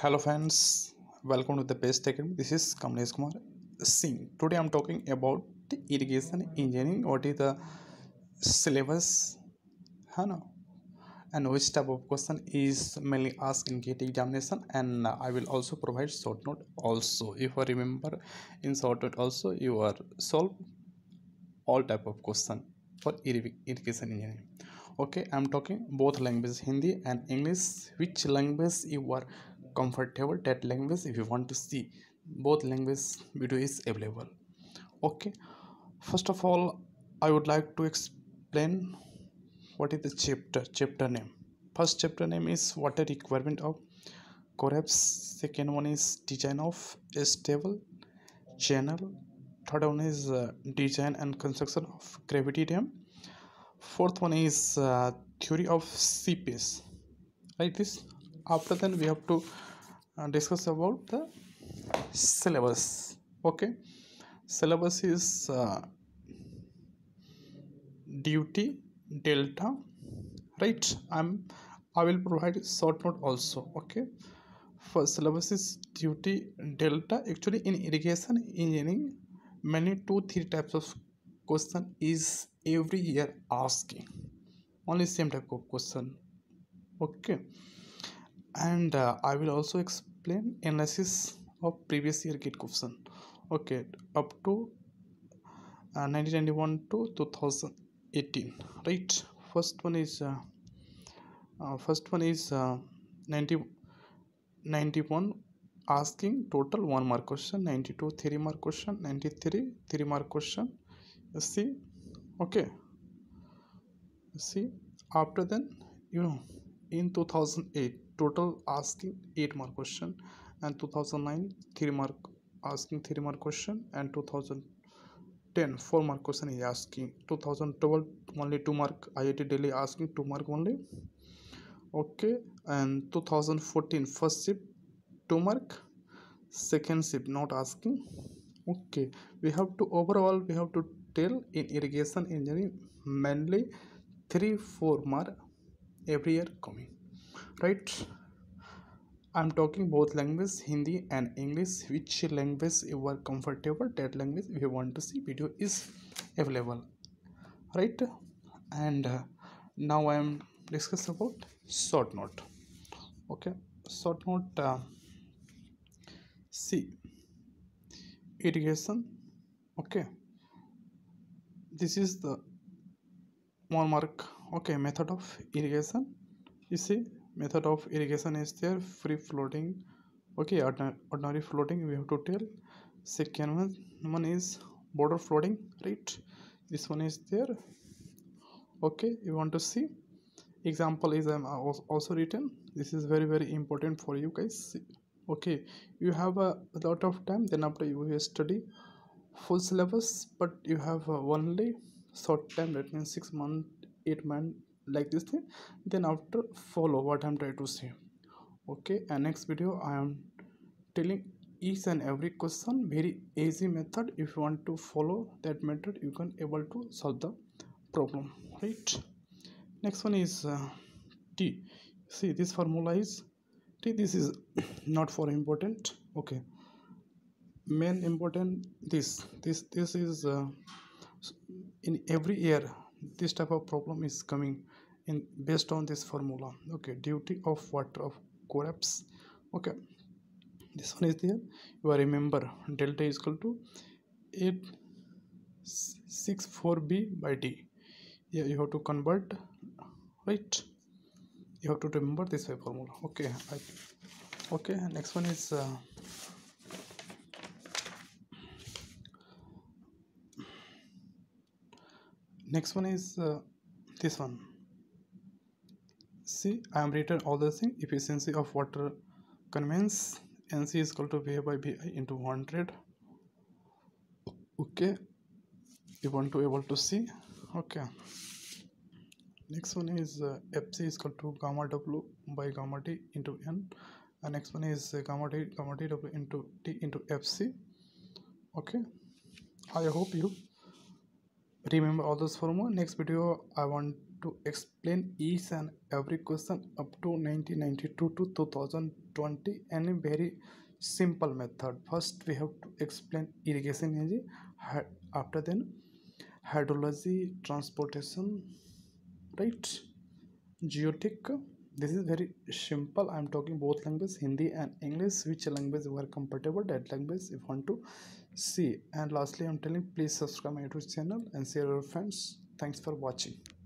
hello friends welcome to the best academy this is kamlesh kumar singh today i'm talking about irrigation engineering what is the syllabus Hana. and which type of question is mainly asked in gate examination and i will also provide short note also if i remember in short note also you are solve all type of question for irrigation engineering okay i'm talking both languages hindi and english which language you are comfortable that language if you want to see both language video is available okay first of all i would like to explain what is the chapter chapter name first chapter name is what requirement of collapse second one is design of stable channel third one is uh, design and construction of gravity dam fourth one is uh, theory of seepage like this after then we have to uh, discuss about the syllabus okay syllabus is uh, duty delta right i'm i will provide short note also okay for syllabus is duty delta actually in irrigation engineering many two three types of question is every year asking only same type of question okay and uh, I will also explain analysis of previous year gate question okay up to uh, 1991 to 2018 right first one is uh, uh, first one is uh, 90, 91 asking total one mark question 92 three mark question 93 three mark question you see okay you see after then you know in 2008 total asking 8 mark question and 2009 3 mark asking 3 mark question and 2010 4 mark question is asking 2012 only 2 mark IIT Delhi asking 2 mark only okay and 2014 first shift 2 mark second shift not asking okay we have to overall we have to tell in irrigation engineering mainly 3 4 mark every year coming right i'm talking both language hindi and english which language you are comfortable that language if you want to see video is available right and uh, now i am discuss about short note okay short note uh, see irrigation okay this is the one mark okay method of irrigation you see method of irrigation is there free floating okay ordinary floating we have to tell second one one is border floating right this one is there okay you want to see example is I um, uh, am also written this is very very important for you guys okay you have a lot of time then after you study full syllabus but you have uh, only short time that means six month eight month like this thing then after follow what i'm trying to say okay and next video i am telling each and every question very easy method if you want to follow that method you can able to solve the problem right next one is uh, t see this formula is t this is not for important okay main important this this this is uh, in every year this type of problem is coming in based on this formula okay duty of water of collapse okay this one is there you remember delta is equal to 864b by d yeah you have to convert right you have to remember this formula okay I, okay next one is uh, next one is uh, this one see i am written all the thing efficiency of water conveys nc is equal to v by bi into 100 okay you want to able to see okay next one is uh, fc is equal to gamma w by gamma t into n and next one is uh, gamma t gamma t w into t into fc okay i hope you Remember all those formula. Next video I want to explain each and every question up to 1992 to 2020 any very simple method. First we have to explain irrigation energy. After then hydrology, transportation, right? Geotech this is very simple i'm talking both languages hindi and english which language you are compatible that language you want to see and lastly i'm telling please subscribe my youtube channel and share your friends thanks for watching